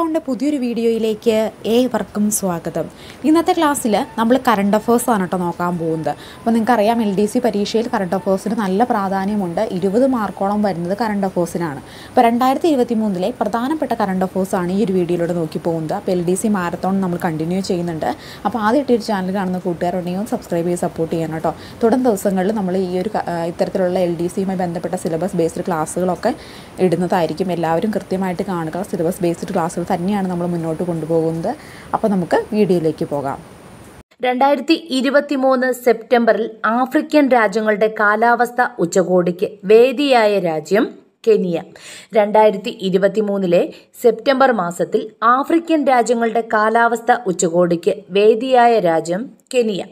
ൗണ്ട് പുതിയൊരു വീഡിയോയിലേക്ക് ഏവർക്കും സ്വാഗതം ഇന്നത്തെ ക്ലാസ്സിൽ നമ്മൾ കറണ്ട് അഫേഴ്സ് ആണ് കേട്ടോ നോക്കാൻ പോകുന്നത് അപ്പോൾ നിങ്ങൾക്കറിയാം എൽ ഡി സി പരീക്ഷയിൽ കറണ്ട് അഫേഴ്സിന് നല്ല പ്രാധാന്യമുണ്ട് ഇരുപത് മാർക്കോളം വരുന്നത് കറണ്ട് അഫേഴ്സിനാണ് അപ്പോൾ രണ്ടായിരത്തി ഇരുപത്തി മൂന്നിലെ പ്രധാനപ്പെട്ട കറണ്ട് അഫേഴ്സാണ് ഈ ഒരു വീഡിയോയിലൂടെ നോക്കി പോകുന്നത് അപ്പോൾ എൽ ഡി സി മാരത്തോൺ നമ്മൾ കണ്ടിന്യൂ ചെയ്യുന്നുണ്ട് അപ്പോൾ ആദ്യമായിട്ട് ഒരു ചാനൽ കാണുന്ന കൂട്ടുകാരുണ്ടെങ്കിൽ സബ്സ്ക്രൈബ് ചെയ്ത് സപ്പോർട്ട് ചെയ്യണം കേട്ടോ തുടർന്ന് ദിവസങ്ങളിൽ നമ്മൾ ഈ ഒരു ഇത്തരത്തിലുള്ള എൽ ഡി സിയുമായി ബന്ധപ്പെട്ട സിലബസ് ബേസ്ഡ് ക്ലാസ്സുകളൊക്കെ ഇടുന്നതായിരിക്കും എല്ലാവരും കൃത്യമായിട്ട് കാണുക സിലബസ് ബേസ്ഡ് ക്ലാസ്സുകൾ തന്നെയാണ് നമ്മൾ മുന്നോട്ട് കൊണ്ടുപോകുന്നത് അപ്പോൾ നമുക്ക് വീഡിയോയിലേക്ക് പോകാം രണ്ടായിരത്തി ഇരുപത്തി മൂന്ന് സെപ്റ്റംബറിൽ ആഫ്രിക്കൻ രാജ്യങ്ങളുടെ കാലാവസ്ഥ ഉച്ചകോടിക്ക് വേദിയായ രാജ്യം കെനിയ രണ്ടായിരത്തി ഇരുപത്തി മൂന്നിലെ സെപ്റ്റംബർ മാസത്തിൽ ആഫ്രിക്കൻ രാജ്യങ്ങളുടെ കാലാവസ്ഥ ഉച്ചകോടിക്ക് വേദിയായ രാജ്യം കെനിയ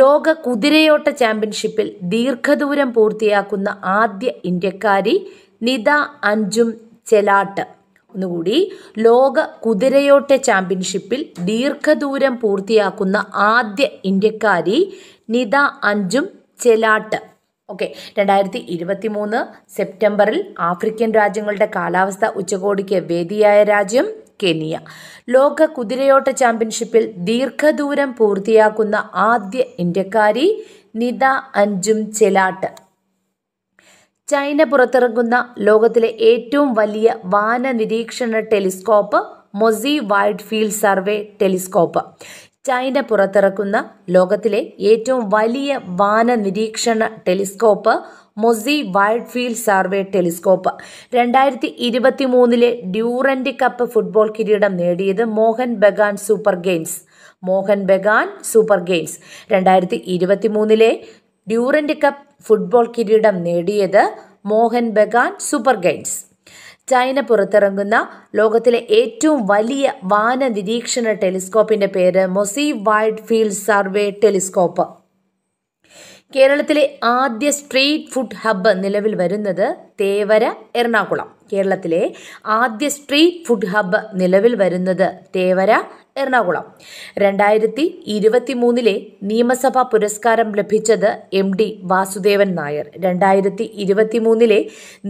ലോക കുതിരയോട്ട ചാമ്പ്യൻഷിപ്പിൽ ദീർഘദൂരം പൂർത്തിയാക്കുന്ന ആദ്യ ഇന്ത്യക്കാരി നിത അഞ്ചും ചെലാട്ട് ഒന്നുകൂടി ലോക കുതിരയോട്ട ചാമ്പ്യൻഷിപ്പിൽ ദീർഘദൂരം പൂർത്തിയാക്കുന്ന ആദ്യ ഇന്ത്യക്കാരി നിത അഞ്ചും ചെലാട്ട് ഓക്കെ രണ്ടായിരത്തി ഇരുപത്തി മൂന്ന് സെപ്റ്റംബറിൽ ആഫ്രിക്കൻ രാജ്യങ്ങളുടെ കാലാവസ്ഥ ഉച്ചകോടിക്ക് വേദിയായ രാജ്യം കെനിയ ലോക കുതിരയോട്ട ചാമ്പ്യൻഷിപ്പിൽ ദീർഘദൂരം പൂർത്തിയാക്കുന്ന ആദ്യ ഇന്ത്യക്കാരി നിത അഞ്ചും ചെലാട്ട് ചൈന പുറത്തിറങ്ങുന്ന ലോകത്തിലെ ഏറ്റവും വലിയ വാന നിരീക്ഷണ telescope Mozi wide field survey telescope China പുറത്തിറക്കുന്ന ലോകത്തിലെ ഏറ്റവും വലിയ വാന നിരീക്ഷണ telescope Mozi wide field survey telescope രണ്ടായിരത്തി ഇരുപത്തി മൂന്നിലെ ഡ്യൂറൻഡ് കപ്പ് ഫുട്ബോൾ കിരീടം നേടിയത് Mohun Bagan super games Mohun Bagan super games രണ്ടായിരത്തി ഇരുപത്തി മൂന്നിലെ ഡ്യൂറന്റ് കപ്പ് ഫുട്ബോൾ കിരീടം നേടിയത് Mohun Bagan super games China പുറത്തിറങ്ങുന്ന ലോകത്തിലെ ഏറ്റവും വലിയ വാന നിരീക്ഷണ ടെലിസ്കോപ്പിന്റെ പേര് Mozi wide field survey telescope കേരളത്തിലെ ആദ്യ സ്ട്രീറ്റ് ഫുഡ് ഹബ്ബ് നിലവിൽ വരുന്നത് തേവര എറണാകുളം കേരളത്തിലെ ആദ്യ സ്ട്രീറ്റ് ഫുഡ് ഹബ്ബ് നിലവിൽ വരുന്നത് തേവര എറണാകുളം രണ്ടായിരത്തി ഇരുപത്തി മൂന്നിലെ നിയമസഭാ പുരസ്കാരം ലഭിച്ചത് എം ഡി വാസുദേവൻ നായർ രണ്ടായിരത്തി ഇരുപത്തി മൂന്നിലെ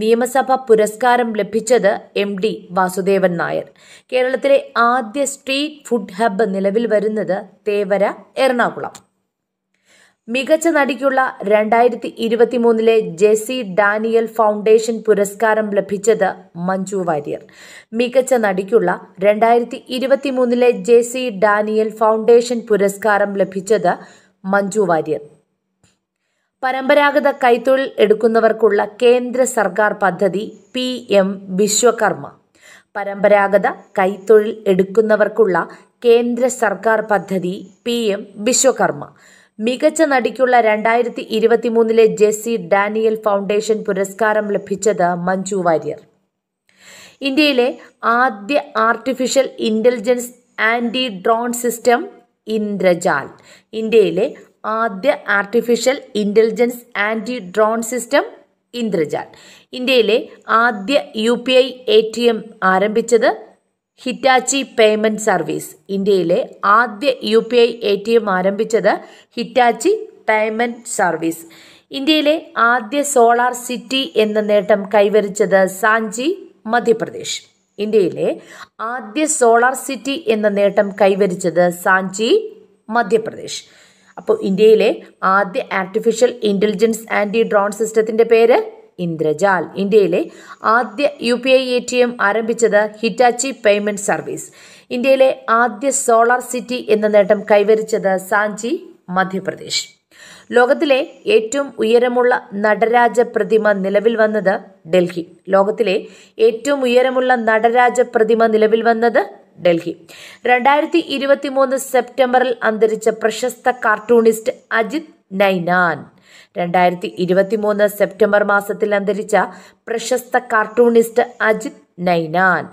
നിയമസഭാ പുരസ്കാരം ലഭിച്ചത് എം ഡി വാസുദേവൻ നായർ കേരളത്തിലെ ആദ്യ സ്ട്രീറ്റ് ഫുഡ് ഹബ്ബ് നിലവിൽ വരുന്നത് തേവര എറണാകുളം മികച്ച നടിക്കുള്ള രണ്ടായിരത്തി മൂന്നിലെ ജെസി ഡാനിയൽ ഫൗണ്ടേഷൻ പുരസ്കാരം ലഭിച്ചത് മഞ്ജു വാര്യർ മികച്ച നടിക്കുള്ള രണ്ടായിരത്തി മൂന്നിലെ ജെസി ഡാനിയൽ ഫൗണ്ടേഷൻ പുരസ്കാരം ലഭിച്ചത് മഞ്ജു വാര്യർ പരമ്പരാഗത കൈത്തൊഴിൽ എടുക്കുന്നവർക്കുള്ള കേന്ദ്ര സർക്കാർ പദ്ധതി പി എം വിശ്വകർമ്മ പരമ്പരാഗത കൈത്തൊഴിൽ എടുക്കുന്നവർക്കുള്ള കേന്ദ്ര സർക്കാർ പദ്ധതി പി എം വിശ്വകർമ്മ മികച്ച നടിക്കുള്ള രണ്ടായിരത്തി ഇരുപത്തിമൂന്നിലെ ജെസ്സി ഡാനിയൽ ഫൗണ്ടേഷൻ പുരസ്കാരം ലഭിച്ചത് മഞ്ജു വാര്യർ ഇന്ത്യയിലെ ആദ്യ artificial intelligence anti drone system Indrajaal ഇന്ത്യയിലെ ആദ്യ artificial intelligence anti drone system Indrajaal ഇന്ത്യയിലെ ആദ്യ U P I A T M ആരംഭിച്ചത് ഹിറ്റാച്ചി പേയ്മെൻറ്റ് സർവീസ് ഇന്ത്യയിലെ ആദ്യ U P I A T M ആരംഭിച്ചത് ഹിറ്റാച്ചി പേയ്മെൻറ്റ് സർവീസ് ഇന്ത്യയിലെ ആദ്യ സോളാർ സിറ്റി എന്ന നേട്ടം കൈവരിച്ചത് സാഞ്ചി മധ്യപ്രദേശ് ഇന്ത്യയിലെ ആദ്യ സോളാർ സിറ്റി എന്ന നേട്ടം കൈവരിച്ചത് സാഞ്ചി മധ്യപ്രദേശ് അപ്പോൾ ഇന്ത്യയിലെ ആദ്യ ആർട്ടിഫിഷ്യൽ ഇൻ്റലിജൻസ് ആൻറ്റി ഡ്രോൺ സിസ്റ്റത്തിൻ്റെ പേര് ഇന്ദ്രജാൽ ഇന്ത്യയിലെ ആദ്യ U P I A T M ആരംഭിച്ചത് ഹിറ്റാച്ചി പേയ്മെന്റ് സർവീസ് ഇന്ത്യയിലെ ആദ്യ സോളാർ സിറ്റി എന്ന നേട്ടം കൈവരിച്ചത് സാഞ്ചി മധ്യപ്രദേശ് ലോകത്തിലെ ഏറ്റവും ഉയരമുള്ള നടരാജ പ്രതിമ നിലവിൽ വന്നത് ഡൽഹി ലോകത്തിലെ ഏറ്റവും ഉയരമുള്ള നടരാജ പ്രതിമ നിലവിൽ വന്നത് ഡൽഹി രണ്ടായിരത്തി ഇരുപത്തി മൂന്ന് സെപ്റ്റംബറിൽ അന്തരിച്ച പ്രശസ്ത കാർട്ടൂണിസ്റ്റ് അജിത് നൈനാൻ രണ്ടായിരത്തി ഇരുപത്തിമൂന്ന് സെപ്റ്റംബർ മാസത്തിൽ അന്തരിച്ച പ്രശസ്ത കാർട്ടൂണിസ്റ്റ് അജിത് നൈനാൻ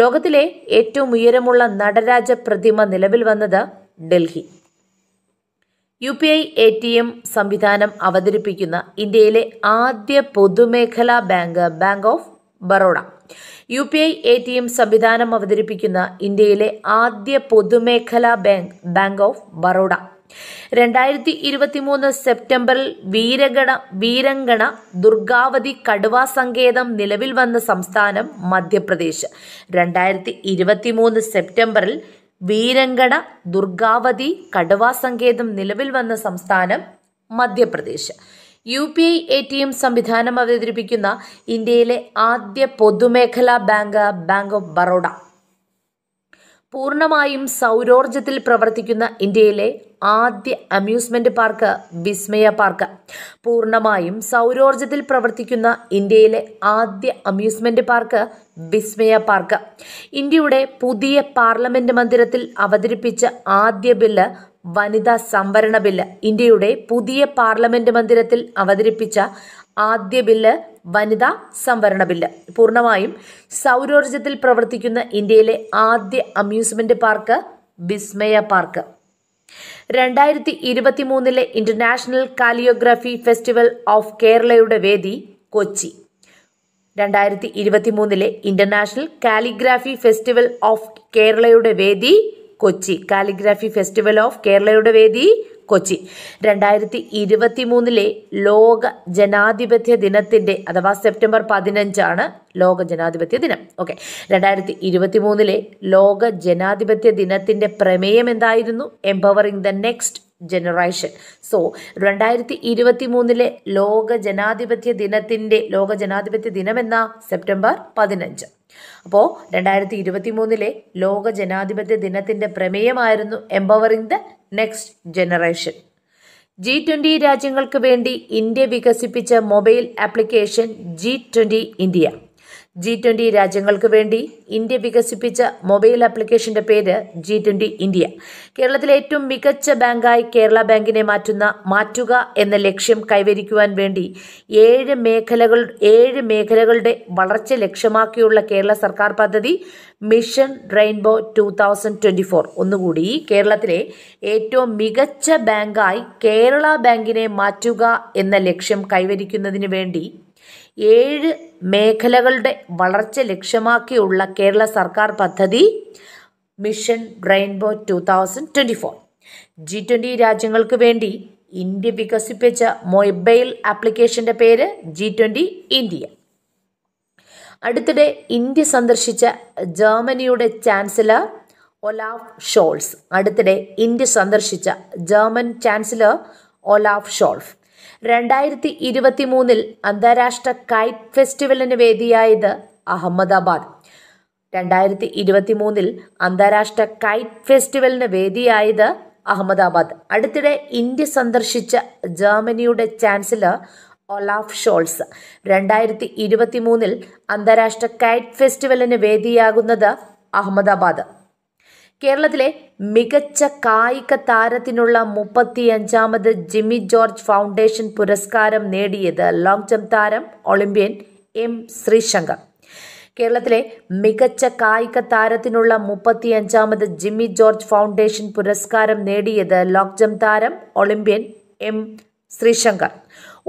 ലോകത്തിലെ ഏറ്റവും ഉയരമുള്ള നടരാജ പ്രതിമ നിലവിൽ വന്നത് Delhi U P I A T M സംവിധാനം അവതരിപ്പിക്കുന്ന ഇന്ത്യയിലെ ആദ്യ പൊതുമേഖലാ bank bank of Baroda U P I A T M സംവിധാനം അവതരിപ്പിക്കുന്ന ഇന്ത്യയിലെ ആദ്യ പൊതുമേഖലാ ബാങ്ക് ബാങ്ക് ഓഫ് ബറോഡ രണ്ടായിരത്തി സെപ്റ്റംബറിൽ വീരഗണ വീരങ്കണ ദുർഗാവതി കടുവാ സങ്കേതം നിലവിൽ വന്ന സംസ്ഥാനം മധ്യപ്രദേശ് രണ്ടായിരത്തി സെപ്റ്റംബറിൽ വീരങ്കണ ദുർഗാവതി കടുവാ സങ്കേതം നിലവിൽ വന്ന സംസ്ഥാനം Madhya Pradesh U P I A T M സംവിധാനം അവതരിപ്പിക്കുന്ന ഇന്ത്യയിലെ ആദ്യ പൊതുമേഖലാ ബാങ്ക് ബാങ്ക് ഓഫ് ബറോഡ പൂർണ്ണമായും സൗരോർജത്തിൽ പ്രവർത്തിക്കുന്ന ഇന്ത്യയിലെ ആദ്യ അമ്യൂസ്മെന്റ് പാർക്ക് വിസ്മയ പാർക്ക് പൂർണ്ണമായും സൗരോർജത്തിൽ പ്രവർത്തിക്കുന്ന ഇന്ത്യയിലെ ആദ്യ അമ്യൂസ്മെന്റ് പാർക്ക് വിസ്മയ പാർക്ക് ഇന്ത്യയുടെ പുതിയ പാർലമെന്റ് മന്ദിരത്തിൽ അവതരിപ്പിച്ച ആദ്യ ബില്ല് വനിതാ സംവരണ ബില്ല് ഇന്ത്യയുടെ പുതിയ പാർലമെന്റ് മന്ദിരത്തിൽ അവതരിപ്പിച്ച ആദ്യ ബില്ല് വനിതാ സംവരണ ബില്ല് പൂർണ്ണമായും സൗരോർജത്തിൽ പ്രവർത്തിക്കുന്ന ഇന്ത്യയിലെ ആദ്യ അമ്യൂസ്മെന്റ് പാർക്ക് ബിസ്മയ പാർക്ക് രണ്ടായിരത്തി ഇരുപത്തി മൂന്നിലെ ഇന്റർനാഷണൽ കാലിയോഗ്രാഫി ഫെസ്റ്റിവൽ ഓഫ് കേരളയുടെ വേദി കൊച്ചി രണ്ടായിരത്തി ഇരുപത്തി മൂന്നിലെ ഇന്റർനാഷണൽ കാലിഗ്രാഫി ഫെസ്റ്റിവൽ ഓഫ് കേരളയുടെ വേദി കൊച്ചി കാലിഗ്രാഫി ഫെസ്റ്റിവൽ ഓഫ് കേരളയുടെ വേദി കൊച്ചി രണ്ടായിരത്തി ഇരുപത്തി മൂന്നിലെ ലോക ജനാധിപത്യ ദിനത്തിൻ്റെ അഥവാ സെപ്റ്റംബർ പതിനഞ്ചാണ് ലോക ജനാധിപത്യ ദിനം ഓക്കെ രണ്ടായിരത്തി ഇരുപത്തി മൂന്നിലെ ലോക ജനാധിപത്യ ദിനത്തിൻ്റെ പ്രമേയം എന്തായിരുന്നു empowering the next generation so രണ്ടായിരത്തി ഇരുപത്തി മൂന്നിലെ ലോക ജനാധിപത്യ ദിനത്തിൻ്റെ ലോക ജനാധിപത്യ ദിനം എന്ന സെപ്റ്റംബർ പതിനഞ്ച് അപ്പോൾ രണ്ടായിരത്തി ഇരുപത്തി മൂന്നിലെ ലോക ജനാധിപത്യ ദിനത്തിൻ്റെ പ്രമേയമായിരുന്നു empowering the next generation G twenty രാജ്യങ്ങൾക്ക് വേണ്ടി ഇന്ത്യ വികസിപ്പിച്ച mobile application G twenty India G twenty രാജ്യങ്ങൾക്ക് വേണ്ടി ഇന്ത്യ വികസിപ്പിച്ച മൊബൈൽ ആപ്ലിക്കേഷന്റെ പേര് ജി ട്വന്റി ഇന്ത്യ കേരളത്തിലെ ഏറ്റവും മികച്ച ബാങ്കായി കേരള ബാങ്കിനെ മാറ്റുന്ന മാറ്റുക എന്ന ലക്ഷ്യം കൈവരിക്കുവാൻ വേണ്ടി ഏഴ് മേഖലകൾ ഏഴ് മേഖലകളുടെ വളർച്ച ലക്ഷ്യമാക്കിയുള്ള കേരള സർക്കാർ പദ്ധതി mission rainbow two thousand twenty four ഒന്നുകൂടി കേരളത്തിലെ ഏറ്റവും മികച്ച ബാങ്കായി കേരള ബാങ്കിനെ മാറ്റുക എന്ന ലക്ഷ്യം കൈവരിക്കുന്നതിന് വേണ്ടി ഏഴ് മേഖലകളുടെ വളർച്ച ലക്ഷ്യമാക്കിയുള്ള കേരള സർക്കാർ പദ്ധതി mission rainbow two thousand twenty four G twenty രാജ്യങ്ങൾക്ക് വേണ്ടി ഇന്ത്യ വികസിപ്പിച്ച മൊബൈൽ ആപ്ലിക്കേഷൻ്റെ പേര് ജി ട്വൻ്റി ഇന്ത്യ അടുത്തിടെ ഇന്ത്യ സന്ദർശിച്ച ജർമ്മനിയുടെ ചാൻസലർ ഒലാഫ് ഷോൾസ് അടുത്തിടെ ഇന്ത്യ സന്ദർശിച്ച ജർമ്മൻ ചാൻസലർ ഒലാഫ് ഷോൾഫ് രണ്ടായിരത്തി ഇരുപത്തി മൂന്നിൽ അന്താരാഷ്ട്ര കൈറ്റ് ഫെസ്റ്റിവലിന് വേദിയായത് അഹമ്മദാബാദ് രണ്ടായിരത്തി ഇരുപത്തി മൂന്നിൽ അന്താരാഷ്ട്ര കൈറ്റ് ഫെസ്റ്റിവലിന് വേദിയായത് അഹമ്മദാബാദ് അടുത്തിടെ ഇന്ത്യ സന്ദർശിച്ച ജർമ്മനിയുടെ ചാൻസലർ ഒലാഫ് ഷോൾസ് രണ്ടായിരത്തി ഇരുപത്തി മൂന്നിൽ അന്താരാഷ്ട്ര കൈറ്റ് ഫെസ്റ്റിവലിന് വേദിയാകുന്നത് അഹമ്മദാബാദ് കേരളത്തിലെ മികച്ച കായിക താരത്തിനുള്ള മുപ്പത്തിയഞ്ചാമത് ജിമ്മി ജോർജ് ഫൗണ്ടേഷൻ പുരസ്കാരം നേടിയത് ലോങ് ജംപ് താരം ഒളിമ്പ്യൻ എം ശ്രീശങ്കർ കേരളത്തിലെ മികച്ച കായിക താരത്തിനുള്ള മുപ്പത്തിയഞ്ചാമത് ജിമ്മി ജോർജ് ഫൗണ്ടേഷൻ പുരസ്കാരം നേടിയത് ലോങ് ജംപ് താരം ഒളിമ്പ്യൻ എം ശ്രീശങ്കർ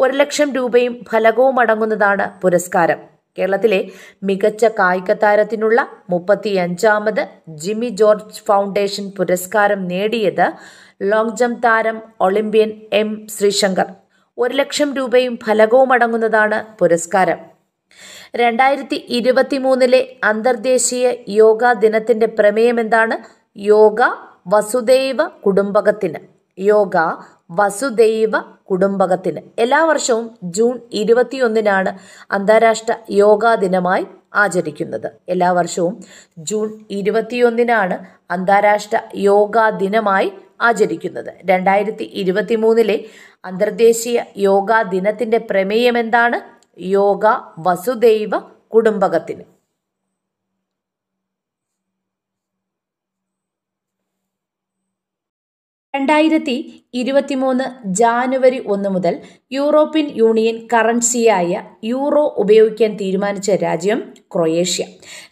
ഒരു ലക്ഷം രൂപയും ഫലകവും അടങ്ങുന്നതാണ് പുരസ്കാരം കേരളത്തിലെ മികച്ച കായിക താരത്തിനുള്ള മുപ്പത്തിയഞ്ചാമത് ജിമ്മി ജോർജ് ഫൗണ്ടേഷൻ പുരസ്കാരം നേടിയത് ലോങ് ജംപ് താരം ഒളിമ്പ്യൻ എം ശ്രീശങ്കർ ഒരു ലക്ഷം രൂപയും ഫലകവും അടങ്ങുന്നതാണ് പുരസ്കാരം രണ്ടായിരത്തി മൂന്നിലെ അന്തർദേശീയ യോഗ ദിനത്തിന്റെ പ്രമേയം എന്താണ് യോഗ വസുദൈവ കുടുംബകത്തിന് യോഗ വസുദൈവ കുടുംബകത്തിന് എല്ലാ വർഷവും ജൂൺ ഇരുപത്തിയൊന്നിനാണ് അന്താരാഷ്ട്ര യോഗാ ദിനമായി ആചരിക്കുന്നത് എല്ലാ വർഷവും ജൂൺ ഇരുപത്തിയൊന്നിനാണ് അന്താരാഷ്ട്ര യോഗാ ദിനമായി ആചരിക്കുന്നത് രണ്ടായിരത്തി ഇരുപത്തി മൂന്നിലെ അന്തർദേശീയ യോഗാ ദിനത്തിന്റെ പ്രമേയം എന്താണ് യോഗ വസുദൈവ കുടുംബകത്തിന് രണ്ടായിരത്തി ഇരുപത്തിമൂന്ന് ജാനുവരി ഒന്ന് മുതൽ യൂറോപ്യൻ യൂണിയൻ കറൻസിയായ യൂറോ ഉപയോഗിക്കാൻ തീരുമാനിച്ച രാജ്യം ക്രൊയേഷ്യ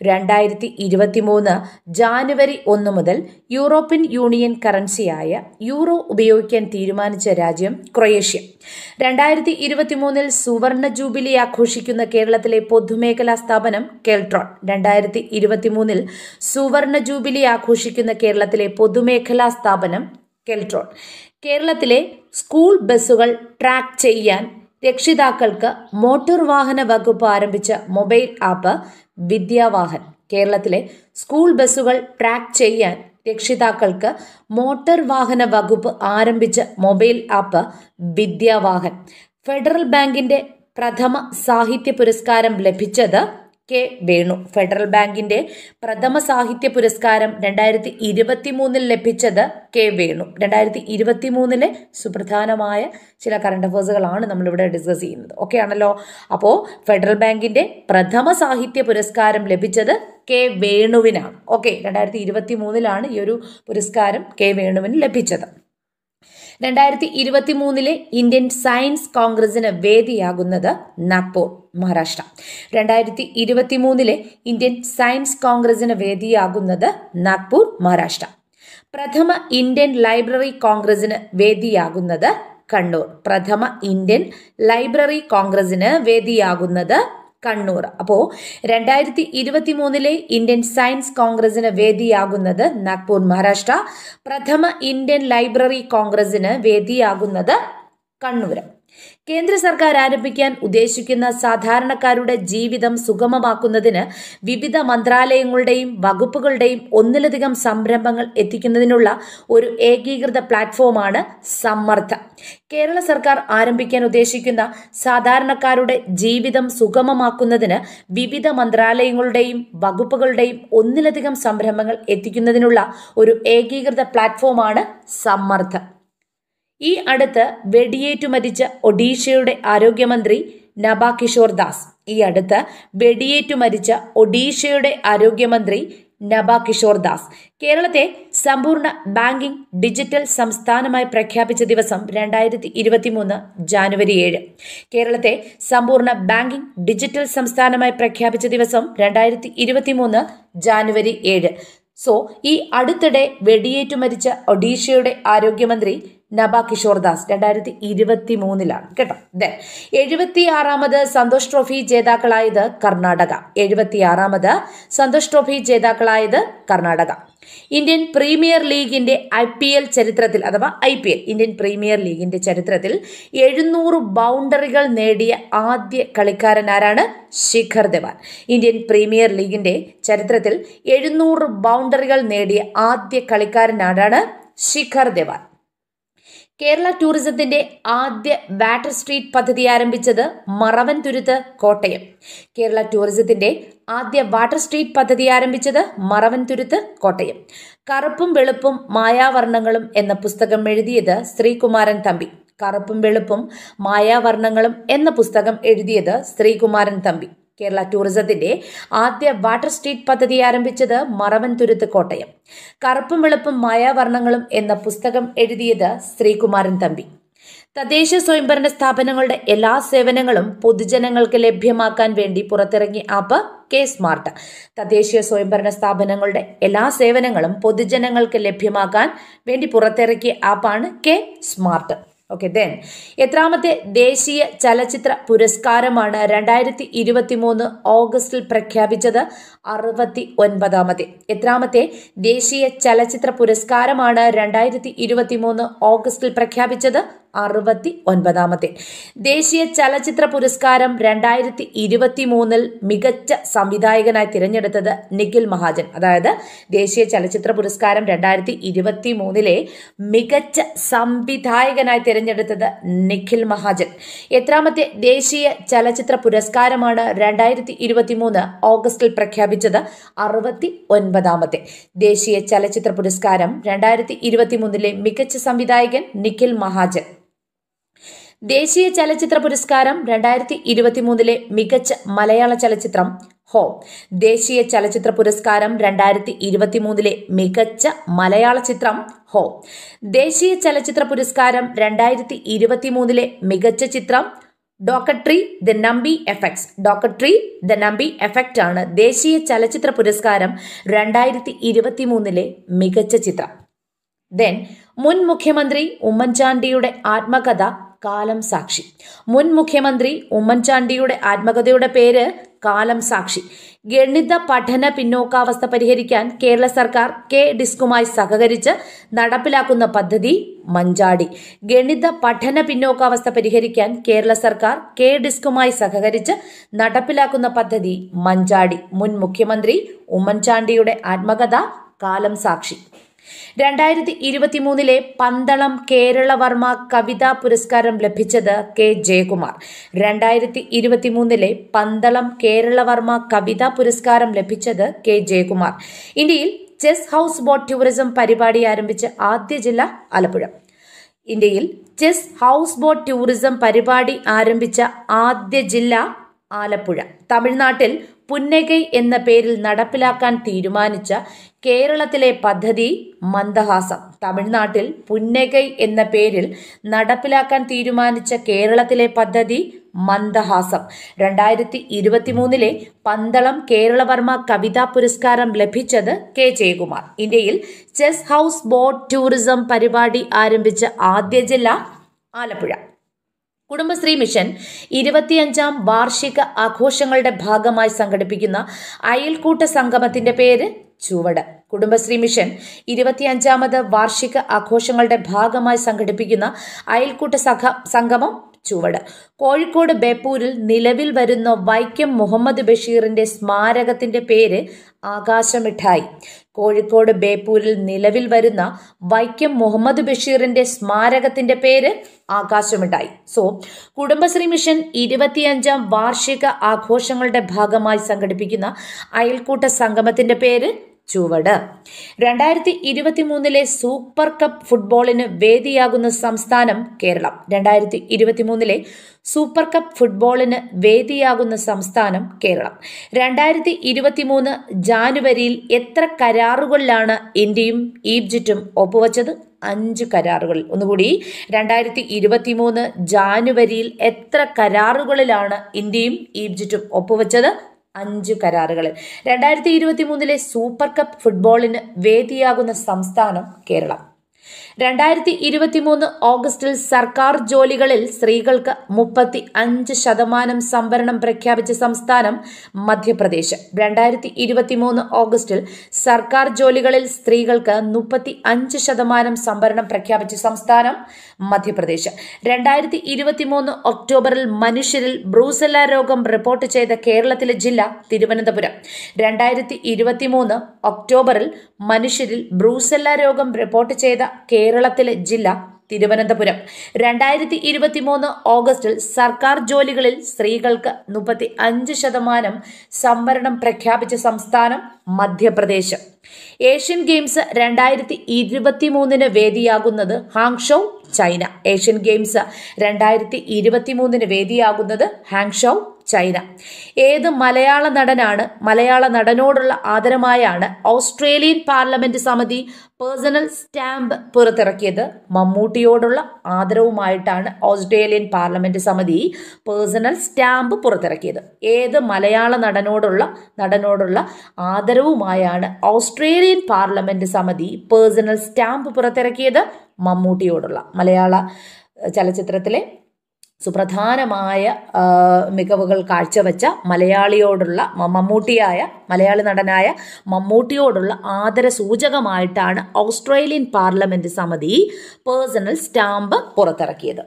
രണ്ടായിരത്തി ഇരുപത്തിമൂന്ന് ജാനുവരി ഒന്ന് മുതൽ യൂറോപ്യൻ യൂണിയൻ കറൻസിയായ യൂറോ ഉപയോഗിക്കാൻ തീരുമാനിച്ച രാജ്യം ക്രൊയേഷ്യ രണ്ടായിരത്തി ഇരുപത്തിമൂന്നിൽ സുവർണ ജൂബിലി ആഘോഷിക്കുന്ന കേരളത്തിലെ പൊതുമേഖലാ സ്ഥാപനം കെൽട്രോൺ രണ്ടായിരത്തി ഇരുപത്തിമൂന്നിൽ സുവർണ ജൂബിലി ആഘോഷിക്കുന്ന കേരളത്തിലെ പൊതുമേഖലാ സ്ഥാപനം കെൽട്രോൺ കേരളത്തിലെ സ്കൂൾ ബസ്സുകൾ ട്രാക്ക് ചെയ്യാൻ രക്ഷിതാക്കൾക്ക് മോട്ടോർ വാഹന വകുപ്പ് ആരംഭിച്ച മൊബൈൽ ആപ്പ് വിദ്യാവാഹൻ കേരളത്തിലെ സ്കൂൾ ബസ്സുകൾ ട്രാക്ക് ചെയ്യാൻ രക്ഷിതാക്കൾക്ക് മോട്ടോർ വാഹന വകുപ്പ് ആരംഭിച്ച മൊബൈൽ ആപ്പ് വിദ്യാവാഹൻ ഫെഡറൽ ബാങ്കിന്റെ പ്രഥമ സാഹിത്യ പുരസ്കാരം ലഭിച്ചത് കെ വേണു ഫെഡറൽ ബാങ്കിന്റെ പ്രഥമ സാഹിത്യ പുരസ്കാരം രണ്ടായിരത്തി ഇരുപത്തി മൂന്നിൽ ലഭിച്ചത് കെ വേണു രണ്ടായിരത്തി ഇരുപത്തി മൂന്നിലെ സുപ്രധാനമായ ചില കറണ്ട് അഫേഴ്സുകളാണ് നമ്മളിവിടെ ഡിസ്കസ് ചെയ്യുന്നത് ഓക്കെ ആണല്ലോ അപ്പോൾ ഫെഡറൽ ബാങ്കിന്റെ പ്രഥമ സാഹിത്യ പുരസ്കാരം ലഭിച്ചത് കെ വേണുവിനാണ് ഓക്കെ രണ്ടായിരത്തി ഇരുപത്തി മൂന്നിലാണ് ഈ ഒരു പുരസ്കാരം കെ വേണുവിന് ലഭിച്ചത് രണ്ടായിരത്തി ഇരുപത്തി മൂന്നിലെ ഇന്ത്യൻ സയൻസ് കോൺഗ്രസിന് വേദിയാകുന്നത് നാഗ്പൂർ മഹാരാഷ്ട്ര രണ്ടായിരത്തി ഇരുപത്തി മൂന്നിലെ ഇന്ത്യൻ സയൻസ് കോൺഗ്രസിന് വേദിയാകുന്നത് നാഗ്പൂർ മഹാരാഷ്ട്ര പ്രഥമ ഇന്ത്യൻ ലൈബ്രറി കോൺഗ്രസിന് വേദിയാകുന്നത് കണ്ണൂർ പ്രഥമ ഇന്ത്യൻ ലൈബ്രറി കോൺഗ്രസിന് വേദിയാകുന്നത് കണ്ണൂർ അപ്പോൾ രണ്ടായിരത്തി ഇരുപത്തി മൂന്നിലെ ഇന്ത്യൻ സയൻസ് കോൺഗ്രസിന് വേദിയാകുന്നത് നാഗ്പൂർ മഹാരാഷ്ട്ര പ്രഥമ ഇന്ത്യൻ ലൈബ്രറി കോൺഗ്രസിന് വേദിയാകുന്നത് കണ്ണൂർ കേന്ദ്ര സർക്കാർ ആരംഭിക്കാൻ ഉദ്ദേശിക്കുന്ന സാധാരണക്കാരുടെ ജീവിതം സുഗമമാക്കുന്നതിന് വിവിധ മന്ത്രാലയങ്ങളുടെയും വകുപ്പുകളുടെയും ഒന്നിലധികം സംരംഭങ്ങൾ എത്തിക്കുന്നതിനുള്ള ഒരു ഏകീകൃത പ്ലാറ്റ്ഫോമാണ് സമ്മർദ്ദം കേരള സർക്കാർ ആരംഭിക്കാൻ ഉദ്ദേശിക്കുന്ന സാധാരണക്കാരുടെ ജീവിതം സുഗമമാക്കുന്നതിന് വിവിധ മന്ത്രാലയങ്ങളുടെയും വകുപ്പുകളുടെയും ഒന്നിലധികം സംരംഭങ്ങൾ എത്തിക്കുന്നതിനുള്ള ഒരു ഏകീകൃത പ്ലാറ്റ്ഫോമാണ് സമ്മർദ്ദം ഈ അടുത്ത് വെടിയേറ്റു മരിച്ച ഒഡീഷയുടെ ആരോഗ്യമന്ത്രി നബ കിഷോർ ദാസ് ഈ അടുത്ത് വെടിയേറ്റു മരിച്ച ഒഡീഷയുടെ ആരോഗ്യമന്ത്രി നബ കിഷോർ ദാസ് കേരളത്തെ സമ്പൂർണ്ണ ബാങ്കിംഗ് ഡിജിറ്റൽ സംസ്ഥാനമായി പ്രഖ്യാപിച്ച ദിവസം രണ്ടായിരത്തി ഇരുപത്തിമൂന്ന് ജാനുവരി ഏഴ് കേരളത്തെ സമ്പൂർണ്ണ ബാങ്കിംഗ് ഡിജിറ്റൽ സംസ്ഥാനമായി പ്രഖ്യാപിച്ച ദിവസം രണ്ടായിരത്തി ഇരുപത്തിമൂന്ന് ജാനുവരി ഏഴ് സോ ഈ അടുത്തിടെ വെടിയേറ്റു മരിച്ച ഒഡീഷയുടെ ആരോഗ്യമന്ത്രി നബ കിഷോർ ദാസ് രണ്ടായിരത്തി ഇരുപത്തി മൂന്നിലാണ് കേട്ടോ ദെൻ ആറാമത് സന്തോഷ് ട്രോഫി ജേതാക്കളായത് കർണാടക എഴുപത്തി ആറാമത് സന്തോഷ് ട്രോഫി ജേതാക്കളായത് കർണാടക ഇന്ത്യൻ പ്രീമിയർ ലീഗിന്റെ ഐ പി എൽ ചരിത്രത്തിൽ അഥവാ I P L Indian premier ലീഗിന്റെ ചരിത്രത്തിൽ എഴുന്നൂറ് ബൗണ്ടറികൾ നേടിയ ആദ്യ കളിക്കാരൻ ആരാണ് ശിഖർ ധവാൻ ഇന്ത്യൻ പ്രീമിയർ ലീഗിന്റെ ചരിത്രത്തിൽ എഴുന്നൂറ് ബൗണ്ടറികൾ നേടിയ ആദ്യ കളിക്കാരൻ ആരാണ് ശിഖർ ധവാൻ കേരള ടൂറിസത്തിന്റെ ആദ്യ വാട്ടർ സ്ട്രീറ്റ് പദ്ധതി ആരംഭിച്ചത് മറവൻ തുരുത്ത് കോട്ടയം കേരള ടൂറിസത്തിന്റെ ആദ്യ വാട്ടർ സ്ട്രീറ്റ് പദ്ധതി ആരംഭിച്ചത് മറവൻ തുരുത്ത് കോട്ടയം കറുപ്പും വെളുപ്പും മായാവർണ്ണങ്ങളും എന്ന പുസ്തകം എഴുതിയത് ശ്രീകുമാരൻ തമ്പി കറുപ്പും വെളുപ്പും മായാവർണ്ണങ്ങളും എന്ന പുസ്തകം എഴുതിയത് ശ്രീകുമാരൻ തമ്പി കേരള ടൂറിസത്തിന്റെ ആദ്യ വാട്ടർ സ്ട്രീറ്റ് പദ്ധതി ആരംഭിച്ചത് മറവൻ തുരുത്ത് കോട്ടയം കറുപ്പും വെളുപ്പും മായാവർണ്ണങ്ങളും എന്ന പുസ്തകം എഴുതിയത് ശ്രീകുമാരൻ തമ്പി തദ്ദേശ സ്വയംഭരണ സ്ഥാപനങ്ങളുടെ എല്ലാ സേവനങ്ങളും പൊതുജനങ്ങൾക്ക് ലഭ്യമാക്കാൻ വേണ്ടി പുറത്തിറങ്ങി ആപ്പ് കെ സ്മാർട്ട് തദ്ദേശീയ സ്വയംഭരണ സ്ഥാപനങ്ങളുടെ എല്ലാ സേവനങ്ങളും പൊതുജനങ്ങൾക്ക് ലഭ്യമാക്കാൻ വേണ്ടി പുറത്തിറക്കിയ ആപ്പാണ് കെ സ്മാർട്ട് ഓക്കെ ദെൻ എത്രാമത്തെ ദേശീയ ചലച്ചിത്ര പുരസ്കാരമാണ് രണ്ടായിരത്തി ഇരുപത്തി മൂന്ന് ഓഗസ്റ്റിൽ പ്രഖ്യാപിച്ചത് അറുപത്തി ഒൻപതാമത് എത്രാമത്തെ ദേശീയ ചലച്ചിത്ര പുരസ്കാരമാണ് രണ്ടായിരത്തി ഇരുപത്തി മൂന്ന് ഓഗസ്റ്റിൽ പ്രഖ്യാപിച്ചത് അറുപത്തി ഒൻപതാമത്തെ ദേശീയ ചലച്ചിത്ര പുരസ്കാരം രണ്ടായിരത്തി ഇരുപത്തി മൂന്നിൽ മികച്ച സംവിധായകനായി തിരഞ്ഞെടുത്തത് നിഖിൽ മഹാജൻ അതായത് ദേശീയ ചലച്ചിത്ര പുരസ്കാരം രണ്ടായിരത്തി ഇരുപത്തി മൂന്നിലെ മികച്ച സംവിധായകനായി തിരഞ്ഞെടുത്തത് നിഖിൽ മഹാജൻ എത്രാമത്തെ ദേശീയ ചലച്ചിത്ര പുരസ്കാരമാണ് രണ്ടായിരത്തി ഇരുപത്തി മൂന്ന് ഓഗസ്റ്റിൽ പ്രഖ്യാപിച്ചത് ലഭിച്ചത് അറുപത്തി ഒൻപതാമത്തെ ദേശീയ ചലച്ചിത്ര പുരസ്കാരം രണ്ടായിരത്തി ഇരുപത്തി മൂന്നിലെ മികച്ച സംവിധായകൻ നിഖിൽ മഹാജൻ ദേശീയ ചലച്ചിത്ര പുരസ്കാരം രണ്ടായിരത്തി ഇരുപത്തി മൂന്നിലെ മികച്ച മലയാള ചലച്ചിത്രം ഹോം ദേശീയ ചലച്ചിത്ര പുരസ്കാരം രണ്ടായിരത്തി ഇരുപത്തി മൂന്നിലെ മികച്ച മലയാള ചിത്രം ഹോം ദേശീയ ചലച്ചിത്ര പുരസ്കാരം രണ്ടായിരത്തി ഇരുപത്തി മൂന്നിലെ മികച്ച ചിത്രം rocketry the Nambi effects rocketry the Nambi effect ആണ് ദേശീയ ചലച്ചിത്ര പുരസ്കാരം രണ്ടായിരത്തി ഇരുപത്തി മൂന്നിലെ മികച്ച ചിത്രം ദെൻ മുൻ മുഖ്യമന്ത്രി ഉമ്മൻചാണ്ടിയുടെ ആത്മകഥ കാലം സാക്ഷി മുൻ മുഖ്യമന്ത്രി ഉമ്മൻചാണ്ടിയുടെ ആത്മകഥയുടെ പേര് കാലം സാക്ഷി ഗണിത പഠന പിന്നോക്കാവസ്ഥ പരിഹരിക്കാൻ കേരള സർക്കാർ കെ ഡിസ്കുമായി സഹകരിച്ച് നടപ്പിലാക്കുന്ന പദ്ധതി മഞ്ചാടി ഗണിത പഠന പിന്നോക്കാവസ്ഥ പരിഹരിക്കാൻ കേരള സർക്കാർ കെ ഡിസ്കുമായി സഹകരിച്ച് നടപ്പിലാക്കുന്ന പദ്ധതി മഞ്ചാടി മുൻ മുഖ്യമന്ത്രി ഉമ്മൻചാണ്ടിയുടെ ആത്മകഥ കാലം സാക്ഷി രണ്ടായിരത്തി മൂന്നിലെ പന്തളം കേരളവർമ്മ കവിതാ പുരസ്കാരം ലഭിച്ചത് കെ ജയകുമാർ രണ്ടായിരത്തി മൂന്നിലെ പന്തളം കേരളവർമ്മ കവിതാ പുരസ്കാരം ലഭിച്ചത് കെ ജയകുമാർ ഇന്ത്യയിൽ ചെസ് ഹൗസ് ബോട്ട് ടൂറിസം പരിപാടി ആരംഭിച്ച ആദ്യ ജില്ല ആലപ്പുഴ ഇന്ത്യയിൽ ചെസ് ഹൗസ് ബോട്ട് ടൂറിസം പരിപാടി ആരംഭിച്ച ആദ്യ ജില്ല ആലപ്പുഴ തമിഴ്നാട്ടിൽ പുന്നകൈ എന്ന പേരിൽ നടപ്പിലാക്കാൻ തീരുമാനിച്ച കേരളത്തിലെ പദ്ധതി മന്ദഹാസം തമിഴ്നാട്ടിൽ പുന്നകൈ എന്ന പേരിൽ നടപ്പിലാക്കാൻ തീരുമാനിച്ച കേരളത്തിലെ പദ്ധതി മന്ദഹാസം രണ്ടായിരത്തി ഇരുപത്തിമൂന്നിലെ പന്തളം കേരളവർമ്മ കവിതാ പുരസ്കാരം ലഭിച്ചത് കെ ജയകുമാർ ഇന്ത്യയിൽ ചെസ് ഹൗസ് ബോട്ട് ടൂറിസം പരിപാടി ആരംഭിച്ച ആദ്യ ജില്ല ആലപ്പുഴ കുടുംബശ്രീ മിഷൻ ഇരുപത്തിയഞ്ചാം വാർഷിക ആഘോഷങ്ങളുടെ ഭാഗമായി സംഘടിപ്പിക്കുന്ന അയൽക്കൂട്ട സംഗമത്തിന്റെ പേര് ചുവട് കുടുംബശ്രീ മിഷൻ ഇരുപത്തിയഞ്ചാമത് വാർഷിക ആഘോഷങ്ങളുടെ ഭാഗമായി സംഘടിപ്പിക്കുന്ന അയൽക്കൂട്ട സംഗമം ചുവട് കോഴിക്കോട് ബേപ്പൂരിൽ നിലവിൽ വരുന്ന വൈക്കം മുഹമ്മദ് ബഷീറിന്റെ സ്മാരകത്തിന്റെ പേര് ആകാശമിഠായി കോഴിക്കോട് ബേപ്പൂരിൽ നിലവിൽ വരുന്ന വൈക്കം മുഹമ്മദ് ബഷീറിന്റെ സ്മാരകത്തിന്റെ പേര് ആകാശമിഠായി സോ കുടുംബശ്രീ മിഷൻ ഇരുപത്തിയഞ്ചാം വാർഷിക ആഘോഷങ്ങളുടെ ഭാഗമായി സംഘടിപ്പിക്കുന്ന അയൽക്കൂട്ട സംഗമത്തിന്റെ പേര് ചുവട് രണ്ടായിരത്തി ഇരുപത്തി മൂന്നിലെ സൂപ്പർ കപ്പ് ഫുട്ബോളിന് വേദിയാകുന്ന സംസ്ഥാനം കേരളം രണ്ടായിരത്തി ഇരുപത്തി മൂന്നിലെ സൂപ്പർ കപ്പ് ഫുട്ബോളിന് വേദിയാകുന്ന സംസ്ഥാനം കേരളം രണ്ടായിരത്തി ഇരുപത്തി മൂന്ന് ജാനുവരിയിൽ എത്ര കരാറുകളിലാണ് ഇന്ത്യയും ഈജിപ്തും ഒപ്പുവച്ചത് അഞ്ച് കരാറുകൾ ഒന്നുകൂടി രണ്ടായിരത്തി ഇരുപത്തി മൂന്ന് ജാനുവരിയിൽ എത്ര കരാറുകളിലാണ് ഇന്ത്യയും ഈജിപ്തും ഒപ്പുവച്ചത് അഞ്ച് കരാറുകളിൽ രണ്ടായിരത്തി ഇരുപത്തി മൂന്നിലെ സൂപ്പർ കപ്പ് ഫുട്ബോളിന് വേദിയാകുന്ന സംസ്ഥാനം കേരളം രണ്ടായിരത്തി ഇരുപത്തി മൂന്ന് ഓഗസ്റ്റിൽ സർക്കാർ ജോലികളിൽ സ്ത്രീകൾക്ക് മുപ്പത്തി അഞ്ച് ശതമാനം സംവരണം പ്രഖ്യാപിച്ച സംസ്ഥാനം മധ്യപ്രദേശ് രണ്ടായിരത്തി ഇരുപത്തി മൂന്ന് ഓഗസ്റ്റിൽ സർക്കാർ ജോലികളിൽ സ്ത്രീകൾക്ക് മുപ്പത്തി അഞ്ച് ശതമാനം സംവരണം പ്രഖ്യാപിച്ച സംസ്ഥാനം മധ്യപ്രദേശ് രണ്ടായിരത്തി ഇരുപത്തി മൂന്ന് ഒക്ടോബറിൽ മനുഷ്യരിൽ ബ്രൂസെല്ല രോഗം റിപ്പോർട്ട് ചെയ്ത കേരളത്തിലെ ജില്ല തിരുവനന്തപുരം രണ്ടായിരത്തി ഇരുപത്തി മൂന്ന് ഒക്ടോബറിൽ മനുഷ്യരിൽ ബ്രൂസെല്ല രോഗം റിപ്പോർട്ട് ചെയ്ത കേ കേരളത്തിലെ ജില്ല തിരുവനന്തപുരം രണ്ടായിരത്തി ഇരുപത്തി മൂന്ന് ഓഗസ്റ്റിൽ സർക്കാർ ജോലികളിൽ സ്ത്രീകൾക്ക് മുപ്പത്തി അഞ്ച് ശതമാനം സംവരണം പ്രഖ്യാപിച്ച സംസ്ഥാനം മധ്യപ്രദേശ് ഏഷ്യൻ ഗെയിംസ് രണ്ടായിരത്തി ഇരുപത്തി മൂന്നിന് വേദിയാകുന്നത് ഹാങ്ഷോ ചൈന ഏഷ്യൻ ഗെയിംസ് രണ്ടായിരത്തി ഇരുപത്തി മൂന്നിന് വേദിയാകുന്നത് ഹാങ്ഷോ ചൈന ഏത് മലയാള നടനാണ് മലയാള നടനോടുള്ള ആദരമായാണ് ഓസ്ട്രേലിയൻ പാർലമെന്റ് സമിതി പേഴ്സണൽ സ്റ്റാമ്പ് പുറത്തിറക്കിയത് മമ്മൂട്ടിയോടുള്ള ആദരവുമായിട്ടാണ് ഓസ്ട്രേലിയൻ പാർലമെന്റ് സമിതി പേഴ്സണൽ സ്റ്റാമ്പ് പുറത്തിറക്കിയത് ഏത് മലയാള നടനോടുള്ള നടനോടുള്ള ആദരവുമായാണ് ഓസ്ട്രേലിയൻ പാർലമെന്റ് സമിതി പേഴ്സണൽ സ്റ്റാമ്പ് പുറത്തിറക്കിയത് മമ്മൂട്ടിയോടുള്ള മലയാള ചലച്ചിത്രത്തിലെ സുപ്രധാനമായ മികവുകൾ കാഴ്ചവെച്ച മലയാളിയോടുള്ള മമ്മൂട്ടിയായ മലയാളി നടനായ മമ്മൂട്ടിയോടുള്ള ആദര സൂചകമായിട്ടാണ് ഓസ്ട്രേലിയൻ പാർലമെന്റ് സമിതി പേഴ്സണൽ സ്റ്റാമ്പ് പുറത്തിറക്കിയത്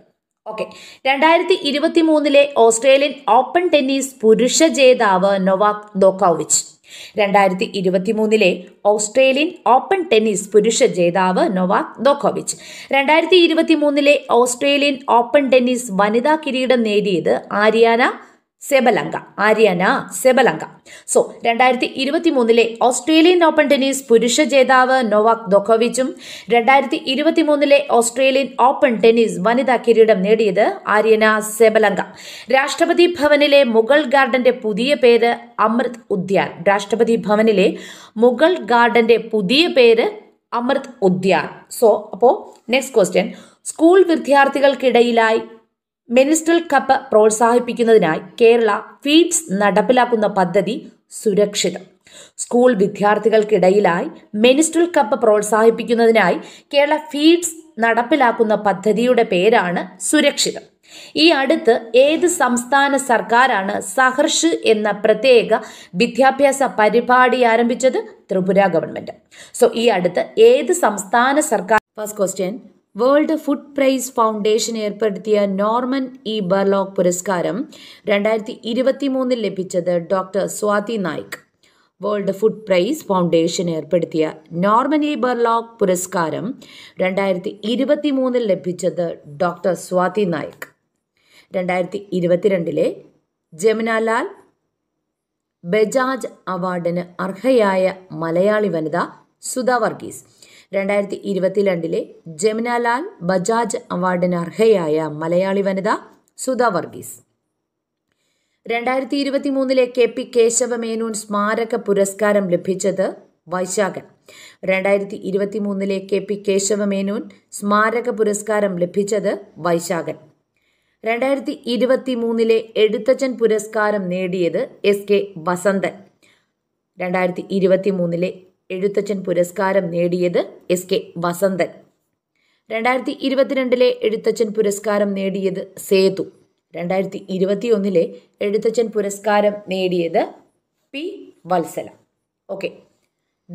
ഓക്കെ രണ്ടായിരത്തി ഇരുപത്തി മൂന്നിലെ ഓസ്ട്രേലിയൻ ഓപ്പൺ ടെന്നീസ് പുരുഷ ജേതാവ് നൊവാക് ദോക്കോവിച്ച് രണ്ടായിരത്തി മൂന്നിലെ ഓസ്ട്രേലിയൻ ഓപ്പൺ ടെന്നീസ് പുരുഷ ജേതാവ് നൊവാക് ദോക്കോവിച്ച് രണ്ടായിരത്തി മൂന്നിലെ ഓസ്ട്രേലിയൻ ഓപ്പൺ ടെന്നീസ് വനിതാ കിരീടം നേടിയത് Aryna Sabalenka Aryna Sabalenka so രണ്ടായിരത്തി ഇരുപത്തി മൂന്നിലെ ഓസ്ട്രേലിയൻ ഓപ്പൺ ടെന്നീസ് പുരുഷ ജേതാവ് നൊവാക് ദൊക്കോവിച്ചും രണ്ടായിരത്തി ഇരുപത്തി മൂന്നിലെ ഓസ്ട്രേലിയൻ ഓപ്പൺ ടെന്നീസ് വനിതാ കിരീടം നേടിയത് ആര്യന സെബലങ്ക രാഷ്ട്രപതി ഭവനിലെ മുഗൾ ഗാർഡന്റെ പുതിയ പേര് അമൃത് ഉദ്യാൻ രാഷ്ട്രപതി ഭവനിലെ മുഗൾ ഗാർഡന്റെ പുതിയ പേര് അമൃത് ഉദ്യാൻ സോ അപ്പോ നെക്സ്റ്റ് ക്വസ്റ്റ്യൻ സ്കൂൾ വിദ്യാർത്ഥികൾക്കിടയിലായി മെനിസ്ട്രൽ കപ്പ് പ്രോത്സാഹിപ്പിക്കുന്നതിനായി കേരള ഫീഡ്സ് നടപ്പിലാക്കുന്ന പദ്ധതി സുരക്ഷിതം സ്കൂൾ വിദ്യാർത്ഥികൾക്കിടയിലായി മെനിസ്ട്രൽ കപ്പ് പ്രോത്സാഹിപ്പിക്കുന്നതിനായി കേരള ഫീഡ്സ് നടപ്പിലാക്കുന്ന പദ്ധതിയുടെ പേരാണ് സുരക്ഷിതം ഈ അടുത്ത് ഏത് സംസ്ഥാന സർക്കാരാണ് സഹർഷ് എന്ന പ്രത്യേക വിദ്യാഭ്യാസ പരിപാടി ആരംഭിച്ചത് ത്രിപുര ഗവൺമെന്റ് സോ ഈ അടുത്ത് ഏത് സംസ്ഥാന സർക്കാർ first question world food prize foundation ഏർപ്പെടുത്തിയ നോർമൻ ഇ ബർലോക്ക് പുരസ്കാരം രണ്ടായിരത്തി മൂന്നിൽ ലഭിച്ചത് doctor Swathi Nayak world food prize foundation ഏർപ്പെടുത്തിയ നോർമൻ ഇ ബർലോക്ക് പുരസ്കാരം രണ്ടായിരത്തി മൂന്നിൽ ലഭിച്ചത് ഡോക്ടർ സ്വാതി നായിക് രണ്ടായിരത്തി ഇരുപത്തിരണ്ടിലെ ജമുനാലാൽ ബജാജ് അവാർഡിന് അർഹയായ മലയാളി വനിത സുധ വർഗീസ് രണ്ടായിരത്തി ഇരുപത്തിരണ്ടിലെ ജമുനാലാൽ ബജാജ് അവാർഡിന് അർഹയായ മലയാളി വനിത സുധ വർഗീസ് രണ്ടായിരത്തി ഇരുപത്തി മൂന്നിലെ കെ പി കേശവമേനോൻ സ്മാരക പുരസ്കാരം ലഭിച്ചത് വൈശാഖൻ രണ്ടായിരത്തി ഇരുപത്തി മൂന്നിലെ കെ പി കേശവമേനോൻ സ്മാരക പുരസ്കാരം ലഭിച്ചത് വൈശാഖൻ രണ്ടായിരത്തി ഇരുപത്തി മൂന്നിലെ എഴുത്തച്ഛൻ പുരസ്കാരം നേടിയത് എസ് കെ വസന്തൻ രണ്ടായിരത്തി ഇരുപത്തി മൂന്നിലെ എഴുത്തച്ഛൻ പുരസ്കാരം നേടിയത് എസ് കെ വസന്തൻ രണ്ടായിരത്തി ഇരുപത്തിരണ്ടിലെ എഴുത്തച്ഛൻ പുരസ്കാരം നേടിയത് സേതു രണ്ടായിരത്തി ഇരുപത്തിയൊന്നിലെ എഴുത്തച്ഛൻ പുരസ്കാരം നേടിയത് പി വത്സല ഓക്കെ